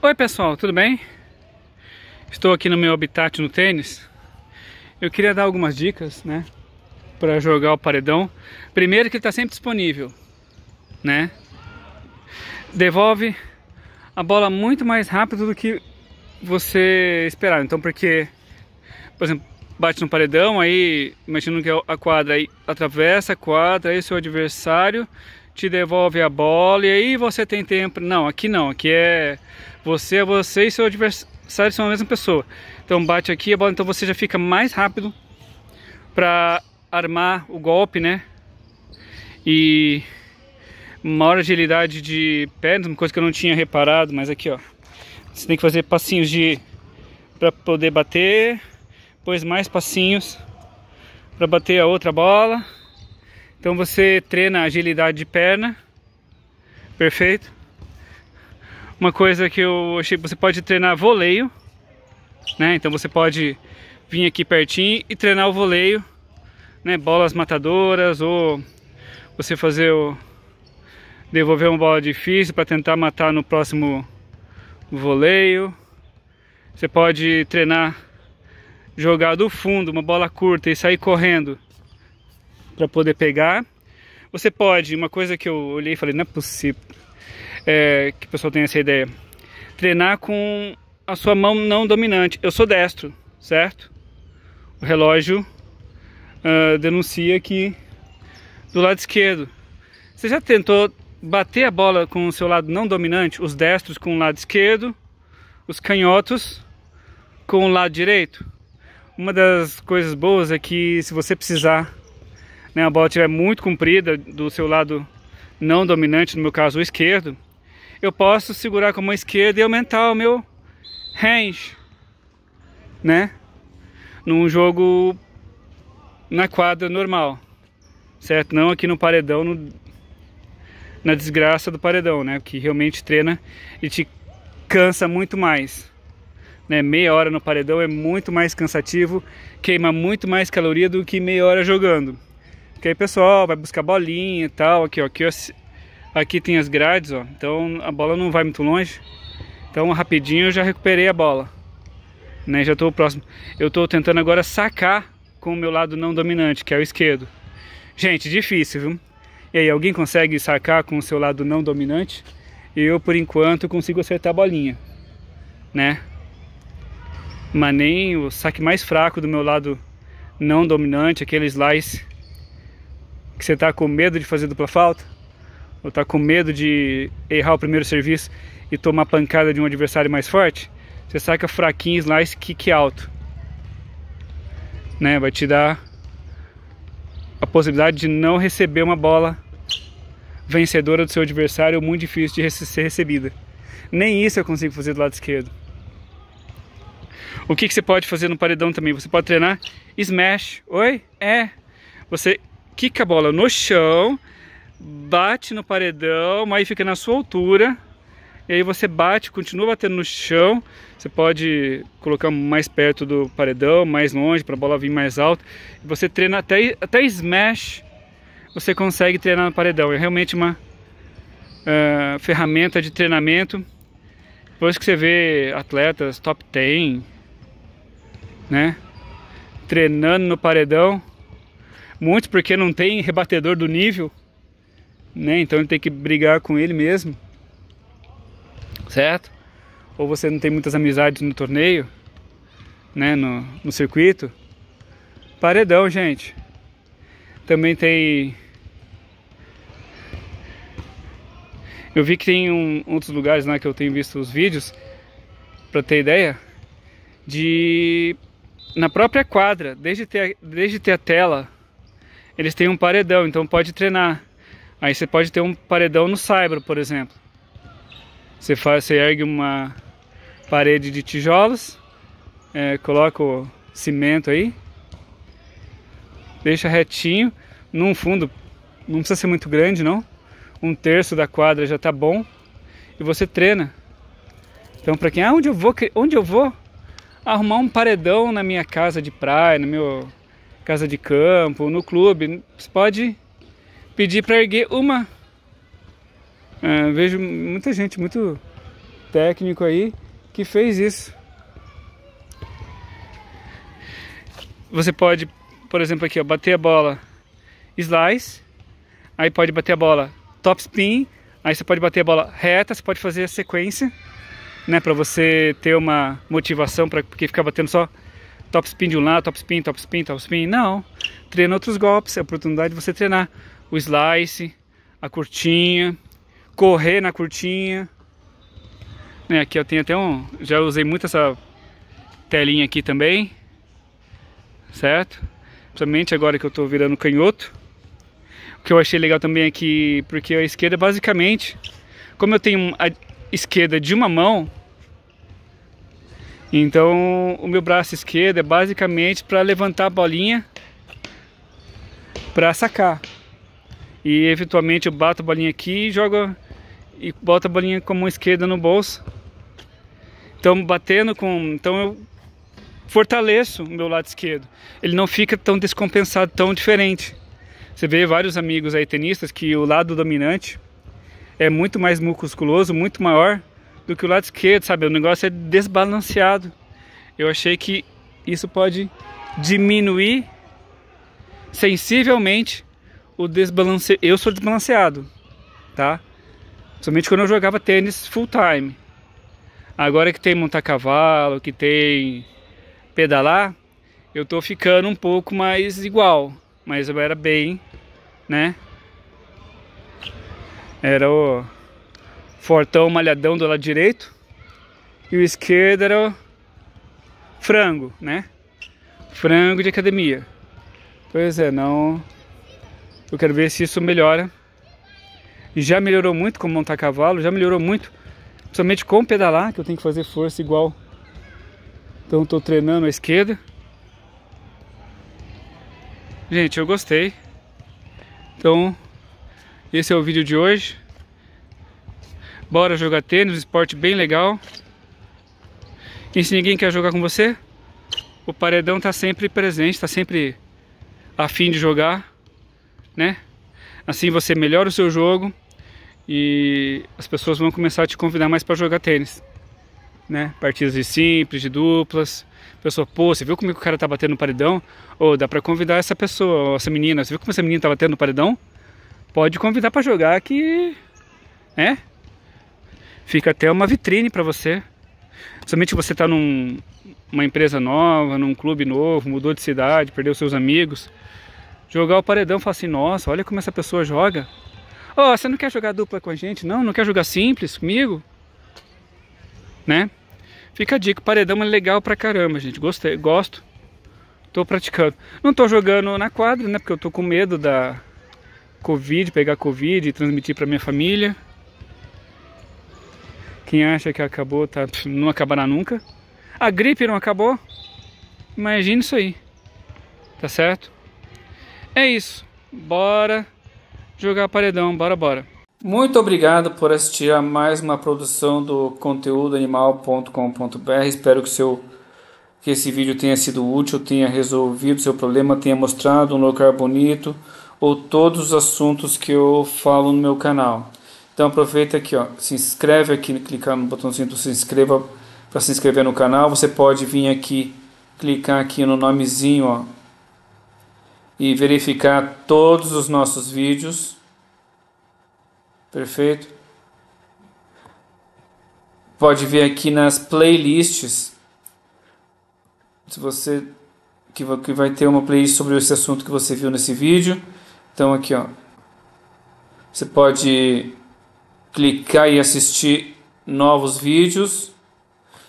Oi pessoal, tudo bem? Estou aqui no meu habitat no tênis. Eu queria dar algumas dicas, né, para jogar o paredão. Primeiro que ele está sempre disponível, né? Devolve a bola muito mais rápido do que você esperava. Então, porque, por exemplo, bate no paredão, aí imaginando que a quadra aí atravessa a quadra, aí seu adversário te devolve a bola e aí você tem tempo. Não, aqui não, aqui é você é você e seu adversário são a mesma pessoa. Então bate aqui a bola, então você já fica mais rápido para armar o golpe, né? E maior agilidade de pernas, uma coisa que eu não tinha reparado, mas aqui ó, você tem que fazer passinhos de para poder bater, depois mais passinhos para bater a outra bola. Então você treina agilidade de perna, perfeito? Uma coisa que eu achei, você pode treinar voleio, né? Então você pode vir aqui pertinho e treinar o voleio, né? Bolas matadoras ou você fazer o devolver uma bola difícil para tentar matar no próximo voleio. Você pode treinar jogar do fundo uma bola curta e sair correndo para poder pegar. Você pode, uma coisa que eu olhei e falei, não é possível é, que o pessoal tenha essa ideia, treinar com a sua mão não dominante. Eu sou destro, certo? O relógio uh, denuncia que do lado esquerdo. Você já tentou bater a bola com o seu lado não dominante? Os destros com o lado esquerdo, os canhotos com o lado direito? Uma das coisas boas é que se você precisar né, a bola estiver muito comprida do seu lado não dominante, no meu caso o esquerdo, eu posso segurar com a mão esquerda e aumentar o meu range, né? Num jogo na quadra normal, certo? Não aqui no paredão, no, na desgraça do paredão, né? Que realmente treina e te cansa muito mais. Né? Meia hora no paredão é muito mais cansativo, queima muito mais caloria do que meia hora jogando. Porque aí pessoal vai buscar bolinha e tal. Aqui, ó, aqui, ó, aqui tem as grades, ó. Então a bola não vai muito longe. Então rapidinho eu já recuperei a bola. Né, já estou próximo. Eu estou tentando agora sacar com o meu lado não dominante, que é o esquerdo. Gente, difícil, viu? E aí, alguém consegue sacar com o seu lado não dominante? Eu, por enquanto, consigo acertar a bolinha, né? Mas nem o saque mais fraco do meu lado não dominante, aquele slice que você está com medo de fazer dupla falta, ou está com medo de errar o primeiro serviço e tomar pancada de um adversário mais forte, você saca fraquinho, slice, kick alto. Né? Vai te dar a possibilidade de não receber uma bola vencedora do seu adversário muito difícil de ser recebida. Nem isso eu consigo fazer do lado esquerdo. O que, que você pode fazer no paredão também? Você pode treinar smash. Oi? É. Você quica a bola no chão, bate no paredão, mas fica na sua altura. E aí você bate, continua batendo no chão. Você pode colocar mais perto do paredão, mais longe, para a bola vir mais alto. E você treina até, até smash, você consegue treinar no paredão. É realmente uma uh, ferramenta de treinamento. Depois que você vê atletas top 10, né? Treinando no paredão, Muitos porque não tem rebatedor do nível, né? Então ele tem que brigar com ele mesmo, certo? Ou você não tem muitas amizades no torneio, né? No, no circuito. Paredão, gente. Também tem. Eu vi que tem um, outros lugares lá né, que eu tenho visto os vídeos, para ter ideia, de na própria quadra, desde ter, desde ter a tela eles têm um paredão, então pode treinar. Aí você pode ter um paredão no saibro, por exemplo. Você, faz, você ergue uma parede de tijolos, é, coloca o cimento aí, deixa retinho, num fundo, não precisa ser muito grande não, um terço da quadra já está bom, e você treina. Então para quem, ah, onde eu vou, onde eu vou arrumar um paredão na minha casa de praia, no meu casa de campo, no clube, você pode pedir para erguer uma. É, vejo muita gente, muito técnico aí, que fez isso. Você pode, por exemplo, aqui, ó, bater a bola slice, aí pode bater a bola top spin, aí você pode bater a bola reta, você pode fazer a sequência, né, para você ter uma motivação para porque ficar batendo só top spin de um lado, top spin, top spin, top spin. Não. Treina outros golpes, é a oportunidade de você treinar o slice, a curtinha, correr na curtinha. Né, aqui eu tenho até um, já usei muito essa telinha aqui também, certo? Principalmente agora que eu tô virando canhoto. O que eu achei legal também é que, porque a esquerda basicamente, como eu tenho a esquerda de uma mão, então o meu braço esquerdo é basicamente para levantar a bolinha para sacar. E eventualmente eu bato a bolinha aqui e jogo e boto a bolinha com a mão esquerda no bolso. Então batendo com, então eu fortaleço o meu lado esquerdo. Ele não fica tão descompensado, tão diferente. Você vê vários amigos aí tenistas que o lado dominante é muito mais musculoso, muito maior do que o lado esquerdo, sabe? O negócio é desbalanceado. Eu achei que isso pode diminuir sensivelmente o desbalance. Eu sou desbalanceado, tá? Somente quando eu jogava tênis full time. Agora que tem montar cavalo, que tem pedalar, eu tô ficando um pouco mais igual. Mas eu era bem, né? Era o fortão malhadão do lado direito e o esquerdo era o frango, né? Frango de academia. Pois é, não. Eu quero ver se isso melhora. Já melhorou muito com montar cavalo, já melhorou muito, principalmente com pedalar, que eu tenho que fazer força igual. Então estou treinando a esquerda. Gente, eu gostei. Então, esse é o vídeo de hoje. Bora jogar tênis, um esporte bem legal. E se ninguém quer jogar com você, o paredão tá sempre presente, está sempre afim de jogar, né? Assim você melhora o seu jogo e as pessoas vão começar a te convidar mais para jogar tênis, né? Partidas de simples, de duplas. pessoa, pô, você viu como é o cara tá batendo no paredão? Ou dá para convidar essa pessoa, essa menina. Você viu como essa menina tá batendo no paredão? Pode convidar para jogar que, né? Fica até uma vitrine para você. Somente você está numa empresa nova, num clube novo, mudou de cidade, perdeu seus amigos. Jogar o paredão e falar assim, nossa, olha como essa pessoa joga. Ó, oh, você não quer jogar dupla com a gente? Não, não quer jogar simples comigo? Né? Fica a dica, o paredão é legal pra caramba, gente. Gostei, gosto. Tô praticando. Não tô jogando na quadra, né? Porque eu tô com medo da Covid, pegar Covid e transmitir pra minha família. Quem acha que acabou, tá, não acabará nunca. A gripe não acabou. Imagina isso aí. Tá certo? É isso. Bora jogar paredão, bora, bora. Muito obrigado por assistir a mais uma produção do conteúdoanimal.com.br. Espero que seu que esse vídeo tenha sido útil, tenha resolvido seu problema, tenha mostrado um lugar bonito ou todos os assuntos que eu falo no meu canal. Então aproveita aqui, ó, se inscreve aqui, clicar no botãozinho do se inscreva para se inscrever no canal. Você pode vir aqui, clicar aqui no nomezinho, ó, e verificar todos os nossos vídeos. Perfeito? Pode vir aqui nas playlists. Se você que vai ter uma playlist sobre esse assunto que você viu nesse vídeo. Então aqui, ó. Você pode clicar e assistir novos vídeos.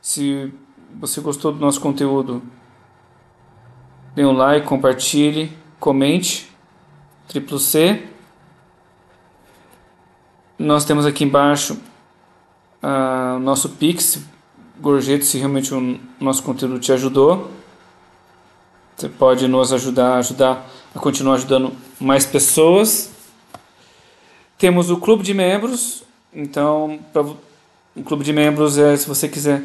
Se você gostou do nosso conteúdo, dê um like, compartilhe, comente. Triplo C. Nós temos aqui embaixo ah, o uh, nosso Pix, gorjeto, se realmente o nosso conteúdo te ajudou. Você pode nos ajudar, ajudar a continuar ajudando mais pessoas. Temos o clube de membros, então, para um clube de membros é se você quiser.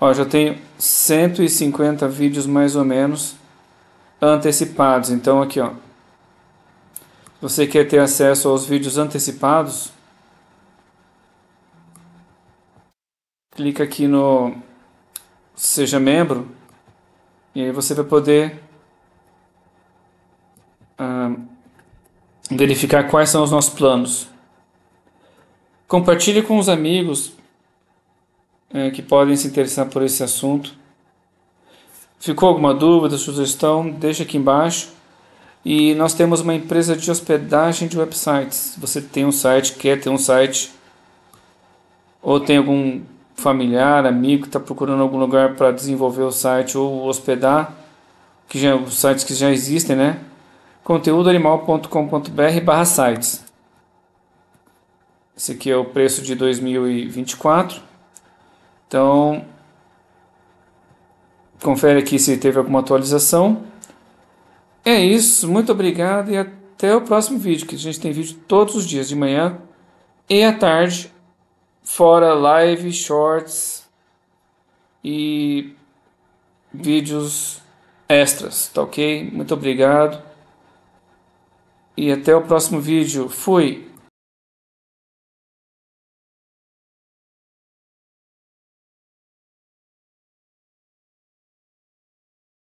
Ó, já tenho 150 vídeos mais ou menos antecipados. Então aqui, ó. Você quer ter acesso aos vídeos antecipados? Clica aqui no seja membro e aí você vai poder ah, verificar quais são os nossos planos. Compartilhe com os amigos é, que podem se interessar por esse assunto. Ficou alguma dúvida, sugestão? Deixa aqui embaixo. E nós temos uma empresa de hospedagem de websites. Você tem um site, quer ter um site, ou tem algum familiar, amigo que está procurando algum lugar para desenvolver o site ou hospedar, que já, os sites que já existem, né? conteúdoanimal.com.br/sites. Esse aqui é o preço de 2024. Então, confere aqui se teve alguma atualização. É isso, muito obrigado e até o próximo vídeo, que a gente tem vídeo todos os dias de manhã e à tarde, fora live, shorts e vídeos extras, tá ok? Muito obrigado e até o próximo vídeo. Fui!